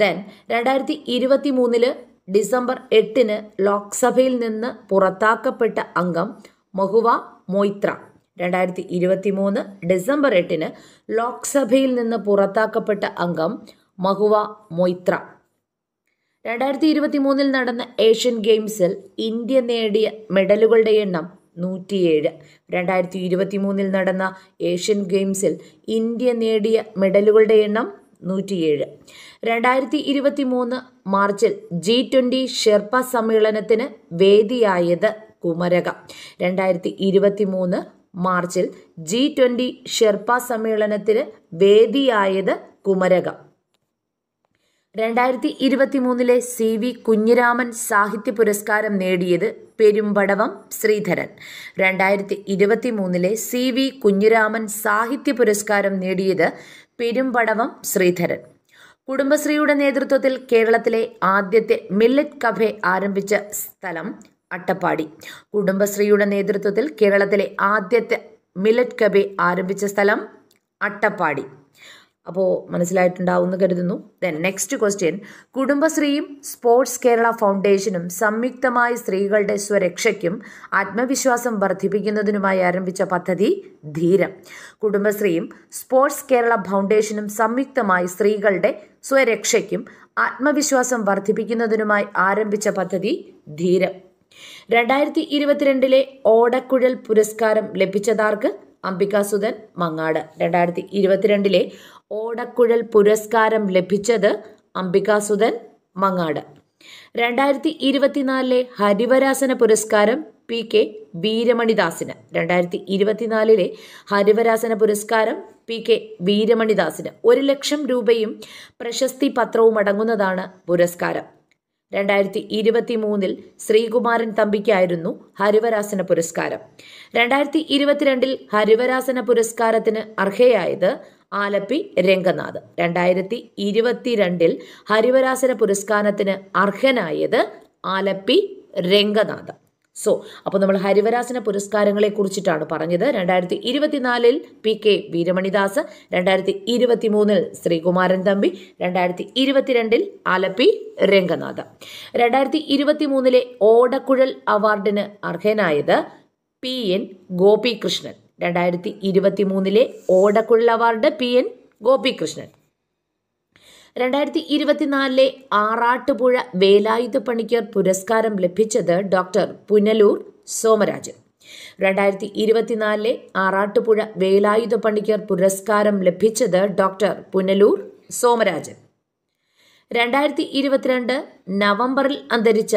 ദെൻ രണ്ടായിരത്തി ഇരുപത്തി മൂന്നില് ഡിസംബർ എട്ടിന് ലോക്സഭയിൽ നിന്ന് പുറത്താക്കപ്പെട്ട അംഗം മഹുവ മൊയ്ത്ര രണ്ടായിരത്തി ഇരുപത്തി മൂന്ന് ഡിസംബർ എട്ടിന് ലോക്സഭയിൽ നിന്ന് പുറത്താക്കപ്പെട്ട അംഗം മഹുവ മൊയ്ത്ര രണ്ടായിരത്തി ഇരുപത്തി മൂന്നിൽ നടന്ന ഏഷ്യൻ ഗെയിംസിൽ ഇന്ത്യ നേടിയ മെഡലുകളുടെ എണ്ണം നൂറ്റിയേഴ് രണ്ടായിരത്തി ഇരുപത്തി മൂന്നിൽ നടന്ന ഏഷ്യൻ ഗെയിംസിൽ ഇന്ത്യ നേടിയ മെഡലുകളുടെ എണ്ണം നൂറ്റിയേഴ് രണ്ടായിരത്തി ഇരുപത്തി മൂന്ന് മാർച്ചിൽ ജി ട്വൻ്റി ഷെർപ്പ സമ്മേളനത്തിന് വേദിയായത് കുമരക രണ്ടായിരത്തി ഇരുപത്തി മൂന്ന് മാർച്ചിൽ ജി ട്വൻ്റി ഷെർപ്പ സമ്മേളനത്തിന് വേദിയായത് കുമരകം രണ്ടായിരത്തി മൂന്നിലെ സി വി കുഞ്ഞിരാമൻ സാഹിത്യ പുരസ്കാരം നേടിയത് പെരുമ്പടവം ശ്രീധരൻ രണ്ടായിരത്തി മൂന്നിലെ സി വി കുഞ്ഞിരാമൻ സാഹിത്യ പുരസ്കാരം നേടിയത് പെരുമ്പടവം ശ്രീധരൻ കുടുംബശ്രീയുടെ നേതൃത്വത്തിൽ കേരളത്തിലെ ആദ്യത്തെ മില്ലറ്റ് കഫെ ആരംഭിച്ച സ്ഥലം അട്ടപ്പാടി കുടുംബശ്രീയുടെ നേതൃത്വത്തിൽ കേരളത്തിലെ ആദ്യത്തെ മില്ലറ്റ് കഫെ ആരംഭിച്ച സ്ഥലം അട്ടപ്പാടി അപ്പോൾ മനസ്സിലായിട്ടുണ്ടാവുമെന്ന് കരുതുന്നു ദെൻ നെക്സ്റ്റ് ക്വസ്റ്റ്യൻ കുടുംബശ്രീയും സ്പോർട്സ് കേരള ഫൗണ്ടേഷനും സംയുക്തമായി സ്ത്രീകളുടെ സ്വരക്ഷയ്ക്കും ആത്മവിശ്വാസം വർദ്ധിപ്പിക്കുന്നതിനുമായി ആരംഭിച്ച പദ്ധതി ധീരം കുടുംബശ്രീയും സ്പോർട്സ് കേരള ഫൗണ്ടേഷനും സംയുക്തമായി സ്ത്രീകളുടെ സ്വരക്ഷയ്ക്കും ആത്മവിശ്വാസം വർദ്ധിപ്പിക്കുന്നതിനുമായി ആരംഭിച്ച പദ്ധതി ധീരം രണ്ടായിരത്തി ഇരുപത്തിരണ്ടിലെ ഓടക്കുഴൽ പുരസ്കാരം ലഭിച്ചതാർക്ക് അംബികാസുധൻ സുധൻ മങ്ങാട് രണ്ടായിരത്തി ഇരുപത്തിരണ്ടിലെ ഓടക്കുഴൽ പുരസ്കാരം ലഭിച്ചത് അംബികാസുധൻ മങ്ങാട് രണ്ടായിരത്തി ഇരുപത്തിനാലിലെ ഹരിവരാസന പുരസ്കാരം പി കെ വീരമണിദാസിന് രണ്ടായിരത്തി ഇരുപത്തിനാലിലെ ഹരിവരാസന പുരസ്കാരം പി കെ വീരമണിദാസിന് ഒരു ലക്ഷം രൂപയും പ്രശസ്തി പത്രവും അടങ്ങുന്നതാണ് പുരസ്കാരം രണ്ടായിരത്തി ഇരുപത്തി മൂന്നിൽ ശ്രീകുമാരൻ തമ്പിക്കായിരുന്നു ഹരിവരാസന പുരസ്കാരം രണ്ടായിരത്തി ഇരുപത്തിരണ്ടിൽ ഹരിവരാസന പുരസ്കാരത്തിന് അർഹയായത് ആലപ്പി രംഗനാഥ് രണ്ടായിരത്തി ഇരുപത്തിരണ്ടിൽ ഹരിവരാസന പുരസ്കാരത്തിന് അർഹനായത് ആലപ്പി രംഗനാഥ് സോ അപ്പൊ നമ്മൾ ഹരിവരാസന പുരസ്കാരങ്ങളെ കുറിച്ചിട്ടാണ് പറഞ്ഞത് രണ്ടായിരത്തി ഇരുപത്തിനാലിൽ പി കെ വീരമണിദാസ് രണ്ടായിരത്തി ഇരുപത്തി മൂന്നിൽ ശ്രീകുമാരൻ തമ്പി രണ്ടായിരത്തി ഇരുപത്തിരണ്ടിൽ ആലപ്പി രംഗനാഥ് രണ്ടായിരത്തി ഇരുപത്തി മൂന്നിലെ ഓടക്കുഴൽ അവാർഡിന് അർഹനായത് പി എൻ ഗോപികൃഷ്ണൻ രണ്ടായിരത്തി ഇരുപത്തി മൂന്നിലെ ഓടക്കുഴൽ അവാർഡ് പി എൻ ഗോപികൃഷ്ണൻ രണ്ടായിരത്തി ഇരുപത്തിനാലിലെ ആറാട്ടുപുഴ വേലായുധ പണിക്കർ പുരസ്കാരം ലഭിച്ചത് ഡോക്ടർ പുനലൂർ സോമരാജൻ രണ്ടായിരത്തി ഇരുപത്തിനാലിലെ ആറാട്ടുപുഴ വേലായുധ പണിക്കർ പുരസ്കാരം ലഭിച്ചത് ഡോക്ടർ പുനലൂർ സോമരാജൻ രണ്ടായിരത്തി ഇരുപത്തിരണ്ട് നവംബറിൽ അന്തരിച്ച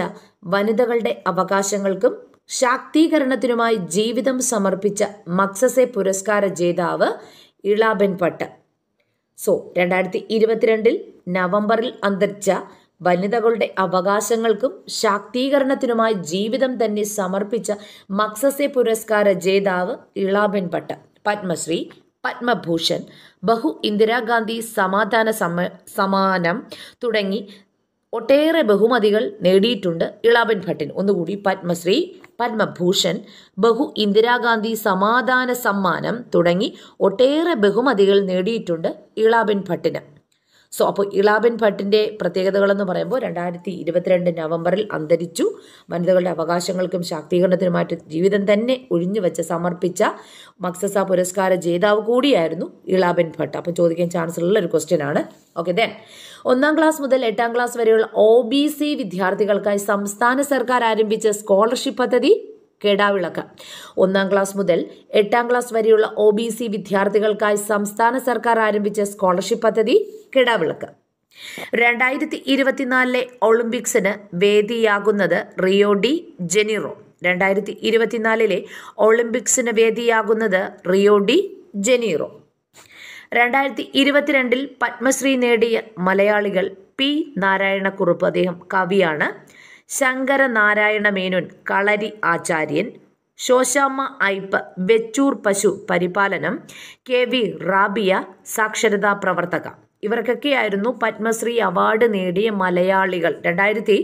വനിതകളുടെ അവകാശങ്ങൾക്കും ശാക്തീകരണത്തിനുമായി ജീവിതം സമർപ്പിച്ച മക്സസെ പുരസ്കാര ജേതാവ് ഇളാബൻ പട്ട് സോ രണ്ടായിരത്തി ഇരുപത്തിരണ്ടിൽ നവംബറിൽ അന്തരിച്ച വനിതകളുടെ അവകാശങ്ങൾക്കും ശാക്തീകരണത്തിനുമായി ജീവിതം തന്നെ സമർപ്പിച്ച മക്സസെ പുരസ്കാര ജേതാവ് ഇളാബൻ പട്ട് പത്മശ്രീ പത്മഭൂഷൺ ബഹു ഇന്ദിരാഗാന്ധി സമാധാന സമ സമാനം തുടങ്ങി ഒട്ടേറെ ബഹുമതികൾ നേടിയിട്ടുണ്ട് ഇളാബൻ ഭട്ടിന് ഒന്നുകൂടി പത്മശ്രീ പത്മഭൂഷൺ ബഹു ഇന്ദിരാഗാന്ധി സമാധാന സമ്മാനം തുടങ്ങി ഒട്ടേറെ ബഹുമതികൾ നേടിയിട്ടുണ്ട് ഇളാബിൻ ഭട്ടിന് സോ അപ്പോൾ ഇളാബിൻ ഭട്ടിൻ്റെ പ്രത്യേകതകളെന്ന് പറയുമ്പോൾ രണ്ടായിരത്തി ഇരുപത്തിരണ്ട് നവംബറിൽ അന്തരിച്ചു വനിതകളുടെ അവകാശങ്ങൾക്കും ശാക്തീകരണത്തിനുമായിട്ട് ജീവിതം തന്നെ ഒഴിഞ്ഞു വെച്ച് സമർപ്പിച്ച മക്സസ പുരസ്കാര ജേതാവ് കൂടിയായിരുന്നു ഇളാബിൻ ഭട്ട് അപ്പം ചോദിക്കാൻ ചാൻസ് ഉള്ള ഒരു ക്വസ്റ്റ്യൻ ആണ് ഓക്കെ ദെൻ ഒന്നാം ക്ലാസ് മുതൽ എട്ടാം ക്ലാസ് വരെയുള്ള ഒ ബി സി വിദ്യാർത്ഥികൾക്കായി സംസ്ഥാന സർക്കാർ ആരംഭിച്ച സ്കോളർഷിപ്പ് പദ്ധതി കെടാവിളക്ക് ഒന്നാം ക്ലാസ് മുതൽ എട്ടാം ക്ലാസ് വരെയുള്ള ഒ ബി സി വിദ്യാർത്ഥികൾക്കായി സംസ്ഥാന സർക്കാർ ആരംഭിച്ച സ്കോളർഷിപ്പ് പദ്ധതി കെടാവിളക്ക് രണ്ടായിരത്തി ഇരുപത്തിനാലിലെ ഒളിമ്പിക്സിന് വേദിയാകുന്നത് റിയോ ഡി ജെനിറോ രണ്ടായിരത്തി ഇരുപത്തിനാലിലെ ഒളിമ്പിക്സിന് വേദിയാകുന്നത് റിയോ ഡി ജെനീറോ രണ്ടായിരത്തി ഇരുപത്തിരണ്ടിൽ പത്മശ്രീ നേടിയ മലയാളികൾ പി നാരായണക്കുറുപ്പ് അദ്ദേഹം കവിയാണ് ശങ്കരനാരായണ മേനോൻ കളരി ആചാര്യൻ ശോശാമ്മ ഐപ്പ് വെച്ചൂർ പശു പരിപാലനം കെ വി റാബിയ സാക്ഷരതാ പ്രവർത്തക ഇവർക്കൊക്കെയായിരുന്നു പത്മശ്രീ അവാർഡ് നേടിയ മലയാളികൾ രണ്ടായിരത്തി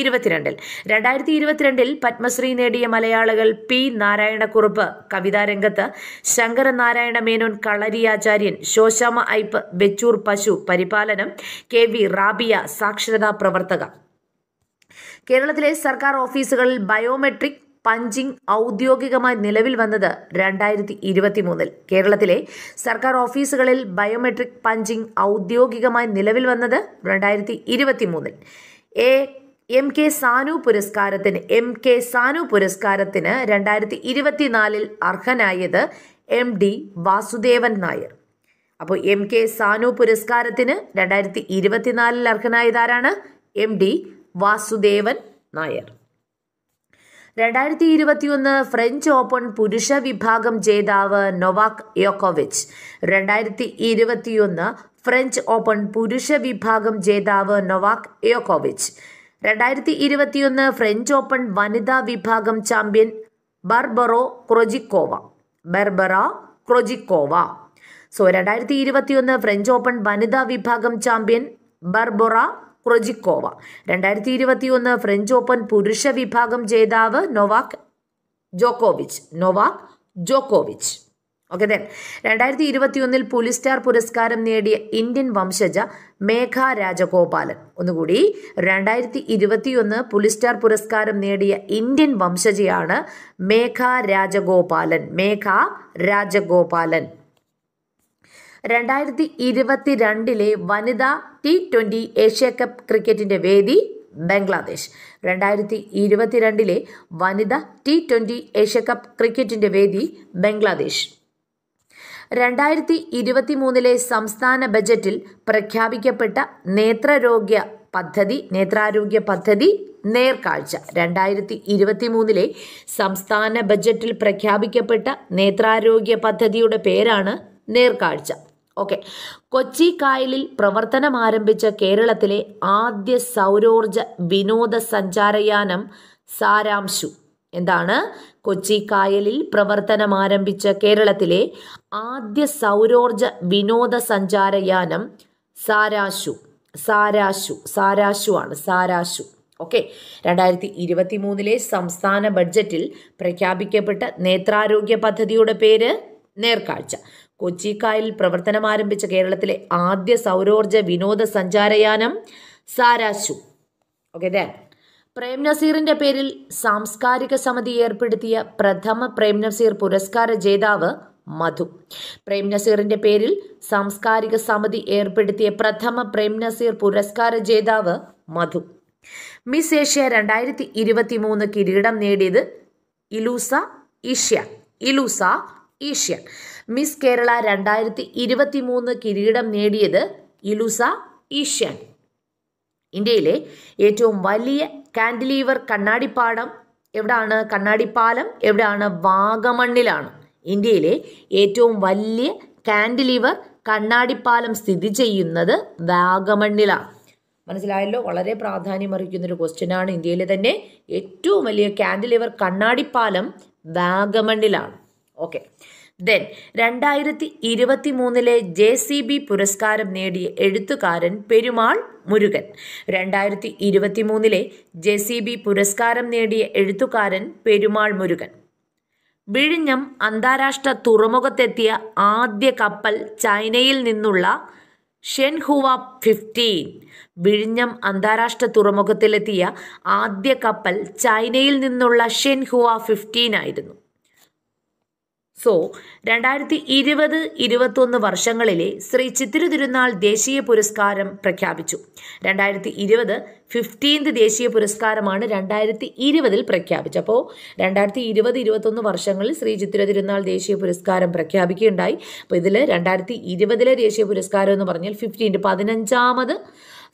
ഇരുപത്തിരണ്ടിൽ രണ്ടായിരത്തി ഇരുപത്തിരണ്ടിൽ പത്മശ്രീ നേടിയ മലയാളികൾ പി നാരായണക്കുറുപ്പ് കവിതാരംഗത്ത് ശങ്കരനാരായണ മേനോൻ കളരിയാചാര്യൻ ശോശാമ ഐപ്പ് വെച്ചൂർ പശു പരിപാലനം കെ വി റാബിയ സാക്ഷരതാ പ്രവർത്തക കേരളത്തിലെ സർക്കാർ ഓഫീസുകളിൽ ബയോമെട്രിക് പഞ്ചിംഗ് ഔദ്യോഗികമായി നിലവിൽ വന്നത് രണ്ടായിരത്തി മൂന്നിൽ കേരളത്തിലെ സർക്കാർ ഓഫീസുകളിൽ ബയോമെട്രിക് പഞ്ചിംഗ് ഔദ്യോഗികമായി നിലവിൽ വന്നത് രണ്ടായിരത്തി മൂന്നിൽ എ എം കെ സാനു പുരസ്കാരത്തിന് എം കെ സാനു പുരസ്കാരത്തിന് രണ്ടായിരത്തി ഇരുപത്തിനാലിൽ അർഹനായത് എം ഡി വാസുദേവൻ നായർ അപ്പോൾ എം കെ സാനു പുരസ്കാരത്തിന് രണ്ടായിരത്തി ഇരുപത്തിനാലിൽ അർഹനായതാരാണ് എം ഡി വാസുദേവൻ നായർ രണ്ടായിരത്തി ഒന്ന് ഫ്രഞ്ച് ഓപ്പൺ പുരുഷ വിഭാഗം ജേതാവ് നൊവാക് യോക്കോവിച്ച് രണ്ടായിരത്തി ഇരുപത്തിയൊന്ന് ഫ്രഞ്ച് ഓപ്പൺ പുരുഷ വിഭാഗം ജേതാവ് നൊവാക് യോക്കോവിച്ച് രണ്ടായിരത്തി ഇരുപത്തിയൊന്ന് ഫ്രഞ്ച് ഓപ്പൺ വനിതാ വിഭാഗം ചാമ്പ്യൻ ബർബറോ ക്രൊജിക്കോവ ബർബറ ക്രൊജിക്കോവ സോ രണ്ടായിരത്തി ഇരുപത്തിയൊന്ന് ഫ്രഞ്ച് ഓപ്പൺ വനിതാ വിഭാഗം ചാമ്പ്യൻ ബർബറ ക്രൊജിക്കോവ രണ്ടായിരത്തി ഒന്ന് ഫ്രഞ്ച് ഓപ്പൺ പുരുഷ വിഭാഗം ജേതാവ് നൊവാക് ജോക്കോവിച്ച് നൊവാക് ജോക്കോവിച്ച് ഓക്കെ ദെൻ രണ്ടായിരത്തി ഇരുപത്തിയൊന്നിൽ പുലിസ്റ്റാർ പുരസ്കാരം നേടിയ ഇന്ത്യൻ വംശജ മേഘ രാജഗോപാലൻ ഒന്നുകൂടി രണ്ടായിരത്തി ഇരുപത്തിയൊന്ന് പുലിസ്റ്റാർ പുരസ്കാരം നേടിയ ഇന്ത്യൻ വംശജയാണ് മേഘ രാജഗോപാലൻ മേഘ രാജഗോപാലൻ രണ്ടായിരത്തി ഇരുപത്തിരണ്ടിലെ വനിതാ ടി ട്വൻ്റി ഏഷ്യ കപ്പ് ക്രിക്കറ്റിൻ്റെ വേദി ബംഗ്ലാദേശ് രണ്ടായിരത്തി ഇരുപത്തിരണ്ടിലെ വനിതാ ടി ട്വൻ്റി ഏഷ്യ കപ്പ് ക്രിക്കറ്റിൻ്റെ വേദി ബംഗ്ലാദേശ് രണ്ടായിരത്തി ഇരുപത്തി മൂന്നിലെ സംസ്ഥാന ബജറ്റിൽ പ്രഖ്യാപിക്കപ്പെട്ട നേത്രരോഗ്യ പദ്ധതി നേത്രാരോഗ്യ പദ്ധതി നേർക്കാഴ്ച രണ്ടായിരത്തി ഇരുപത്തി മൂന്നിലെ സംസ്ഥാന ബജറ്റിൽ പ്രഖ്യാപിക്കപ്പെട്ട നേത്രാരോഗ്യ പദ്ധതിയുടെ പേരാണ് നേർക്കാഴ്ച ഓക്കെ കൊച്ചി കായലിൽ പ്രവർത്തനം ആരംഭിച്ച കേരളത്തിലെ ആദ്യ സൗരോർജ വിനോദസഞ്ചാരയാനം സാരാംശു എന്താണ് കൊച്ചി കായലിൽ പ്രവർത്തനം ആരംഭിച്ച കേരളത്തിലെ ആദ്യ സൗരോർജ വിനോദസഞ്ചാരയാനം സാരാശു സാരാശു സാരാശു ആണ് സാരാശു ഓക്കെ രണ്ടായിരത്തി ഇരുപത്തി മൂന്നിലെ സംസ്ഥാന ബഡ്ജറ്റിൽ പ്രഖ്യാപിക്കപ്പെട്ട നേത്രാരോഗ്യ പദ്ധതിയുടെ പേര് നേർക്കാഴ്ച കൊച്ചിക്കായലിൽ പ്രവർത്തനമാരംഭിച്ച കേരളത്തിലെ ആദ്യ സൗരോർജ വിനോദസഞ്ചാരയാനം സാരാശു ഓക്കെ ദാൻ പ്രേം നസീറിന്റെ പേരിൽ സാംസ്കാരിക സമിതി ഏർപ്പെടുത്തിയ പ്രഥമ പ്രേം നസീർ പുരസ്കാര ജേതാവ് മധു പ്രേം നസീറിന്റെ പേരിൽ സാംസ്കാരിക സമിതി ഏർപ്പെടുത്തിയ പ്രഥമ പ്രേം നസീർ പുരസ്കാര ജേതാവ് മധു മിസ് ഏഷ്യ രണ്ടായിരത്തി ഇരുപത്തി മൂന്ന് കിരീടം നേടിയത് ഇലൂസ ഈഷ്യ ഇലൂസ ഈഷ്യ മിസ് കേരള രണ്ടായിരത്തി മൂന്ന് കിരീടം നേടിയത് ഇലുസ ഈഷ്യൻ ഇന്ത്യയിലെ ഏറ്റവും വലിയ കാൻഡിലീവർ കണ്ണാടിപ്പാടം എവിടാണ് കണ്ണാടിപ്പാലം എവിടാണ് വാഗമണ്ണിലാണ് ഇന്ത്യയിലെ ഏറ്റവും വലിയ കാൻഡിലീവർ കണ്ണാടിപ്പാലം സ്ഥിതി ചെയ്യുന്നത് വാഗമണ്ണിലാണ് മനസ്സിലായല്ലോ വളരെ പ്രാധാന്യം അർഹിക്കുന്നൊരു ക്വസ്റ്റ്യനാണ് ഇന്ത്യയിലെ തന്നെ ഏറ്റവും വലിയ കാൻഡിലിവർ കണ്ണാടിപ്പാലം വാഗമണ്ണിലാണ് ഓക്കെ ദെൻ രണ്ടായിരത്തി ഇരുപത്തി മൂന്നിലെ ജെ സി ബി പുരസ്കാരം നേടിയ എഴുത്തുകാരൻ പെരുമാൾ മുരുകൻ രണ്ടായിരത്തി ഇരുപത്തി മൂന്നിലെ ജെ സി ബി പുരസ്കാരം നേടിയ എഴുത്തുകാരൻ പെരുമാൾ മുരുകൻ വിഴിഞ്ഞം അന്താരാഷ്ട്ര തുറമുഖത്തെത്തിയ ആദ്യ കപ്പൽ ചൈനയിൽ നിന്നുള്ള ഷെൻഹുവ ഫിഫ്റ്റീൻ വിഴിഞ്ഞം അന്താരാഷ്ട്ര തുറമുഖത്തിലെത്തിയ ആദ്യ കപ്പൽ ചൈനയിൽ നിന്നുള്ള ഷെൻഹുവ ഫിഫ്റ്റീൻ ആയിരുന്നു സോ രണ്ടായിരത്തി ഇരുപത് ഇരുപത്തൊന്ന് വർഷങ്ങളിലെ ശ്രീ ചിത്തിരു തിരുനാൾ ദേശീയ പുരസ്കാരം പ്രഖ്യാപിച്ചു രണ്ടായിരത്തി ഇരുപത് ഫിഫ്റ്റീൻത് ദേശീയ പുരസ്കാരമാണ് രണ്ടായിരത്തി ഇരുപതിൽ പ്രഖ്യാപിച്ചത് അപ്പോൾ രണ്ടായിരത്തി ഇരുപത് ഇരുപത്തൊന്ന് വർഷങ്ങളിൽ ശ്രീ ചിത്തിര തിരുനാൾ ദേശീയ പുരസ്കാരം പ്രഖ്യാപിക്കുകയുണ്ടായി അപ്പോൾ ഇതിൽ രണ്ടായിരത്തി ഇരുപതിലെ ദേശീയ പുരസ്കാരം എന്ന് പറഞ്ഞാൽ ഫിഫ്റ്റീൻ്റെ പതിനഞ്ചാമത്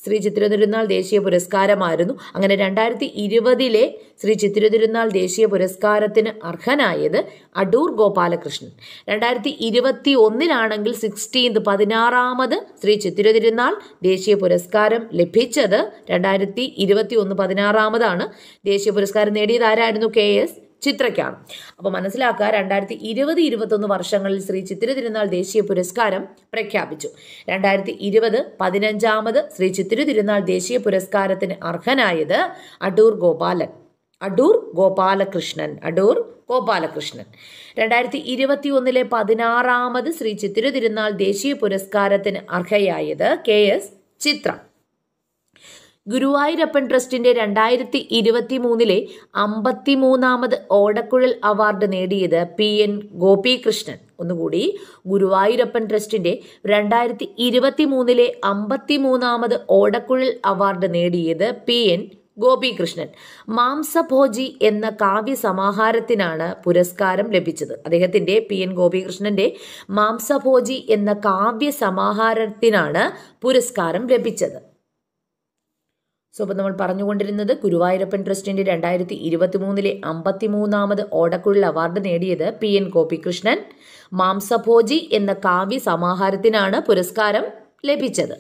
ശ്രീ ചിത്രതിരുന്നാൾ ദേശീയ പുരസ്കാരമായിരുന്നു അങ്ങനെ രണ്ടായിരത്തി ഇരുപതിലെ ശ്രീ ചിത്രതിരുന്നാൾ ദേശീയ പുരസ്കാരത്തിന് അർഹനായത് അടൂർ ഗോപാലകൃഷ്ണൻ രണ്ടായിരത്തി ഇരുപത്തി ഒന്നിലാണെങ്കിൽ സിക്സ്റ്റീൻത് പതിനാറാമത് ശ്രീ ചിത്രതിരുന്നാൾ ദേശീയ പുരസ്കാരം ലഭിച്ചത് രണ്ടായിരത്തി ഇരുപത്തി ഒന്ന് പതിനാറാമതാണ് ദേശീയ പുരസ്കാരം നേടിയത് ആരായിരുന്നു കെ എസ് ചിത്രയ്ക്കാണ് അപ്പോൾ മനസ്സിലാക്കുക രണ്ടായിരത്തി ഇരുപത് ഇരുപത്തൊന്ന് വർഷങ്ങളിൽ ശ്രീ ചിത്തിര തിരുനാൾ ദേശീയ പുരസ്കാരം പ്രഖ്യാപിച്ചു രണ്ടായിരത്തി ഇരുപത് പതിനഞ്ചാമത് ശ്രീ ചിത്തിര തിരുനാൾ ദേശീയ പുരസ്കാരത്തിന് അർഹനായത് അടൂർ ഗോപാലൻ അടൂർ ഗോപാലകൃഷ്ണൻ അടൂർ ഗോപാലകൃഷ്ണൻ രണ്ടായിരത്തി ഇരുപത്തി ഒന്നിലെ പതിനാറാമത് ശ്രീ ചിത്തിര തിരുനാൾ ദേശീയ പുരസ്കാരത്തിന് അർഹയായത് കെ എസ് ചിത്ര ഗുരുവായൂരപ്പൻ ട്രസ്റ്റിന്റെ രണ്ടായിരത്തി ഇരുപത്തി മൂന്നിലെ അമ്പത്തിമൂന്നാമത് ഓടക്കുഴൽ അവാർഡ് നേടിയത് പി എൻ ഗോപികൃഷ്ണൻ ഒന്നുകൂടി ഗുരുവായൂരപ്പൻ ട്രസ്റ്റിന്റെ രണ്ടായിരത്തി ഇരുപത്തി മൂന്നിലെ അമ്പത്തിമൂന്നാമത് ഓടക്കുഴൽ അവാർഡ് നേടിയത് പി എൻ ഗോപികൃഷ്ണൻ മാംസഭോജി എന്ന കാവ്യ സമാഹാരത്തിനാണ് പുരസ്കാരം ലഭിച്ചത് അദ്ദേഹത്തിന്റെ പി എൻ ഗോപികൃഷ്ണന്റെ മാംസഭോജി എന്ന കാവ്യ സമാഹാരത്തിനാണ് പുരസ്കാരം ലഭിച്ചത് സോ അപ്പോൾ നമ്മൾ പറഞ്ഞുകൊണ്ടിരുന്നത് ഗുരുവായൂരപ്പൻ ട്രസ്റ്റിൻ്റെ രണ്ടായിരത്തി ഇരുപത്തി മൂന്നിലെ മൂന്നാമത് ഓടക്കുഴൽ അവാർഡ് നേടിയത് പി എൻ ഗോപികൃഷ്ണൻ മാംസഭോജി എന്ന കാവ്യ സമാഹാരത്തിനാണ് പുരസ്കാരം ലഭിച്ചത്